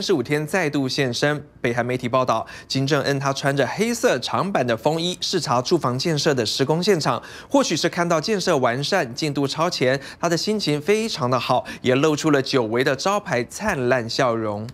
十五天再度现身。北韩媒体报道，金正恩他穿着黑色长版的风衣视察住房建设的施工现场，或许是看到建设完善、进度超前，他的心情非常的好，也露出了久违的招牌灿烂笑容。